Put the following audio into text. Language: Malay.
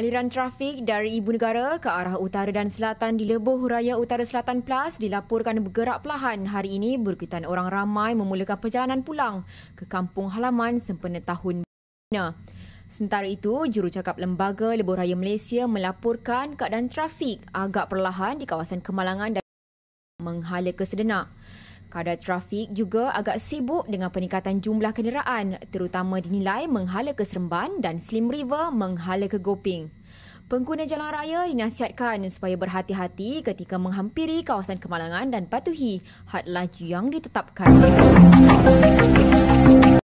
Aliran trafik dari ibu negara ke arah utara dan selatan di Lebuh Raya Utara Selatan Plus dilaporkan bergerak perlahan hari ini berkaitan orang ramai memulakan perjalanan pulang ke kampung halaman sempena tahun baru. Sementara itu, jurucakap Lembaga Lebuh Raya Malaysia melaporkan keadaan trafik agak perlahan di kawasan Kemalangan dan menghala kesedenak. Kadar trafik juga agak sibuk dengan peningkatan jumlah kenderaan terutama dinilai menghala ke Seremban dan Slim River menghala ke Goping. Pengguna jalan raya dinasihatkan supaya berhati-hati ketika menghampiri kawasan kemalangan dan patuhi had laju yang ditetapkan.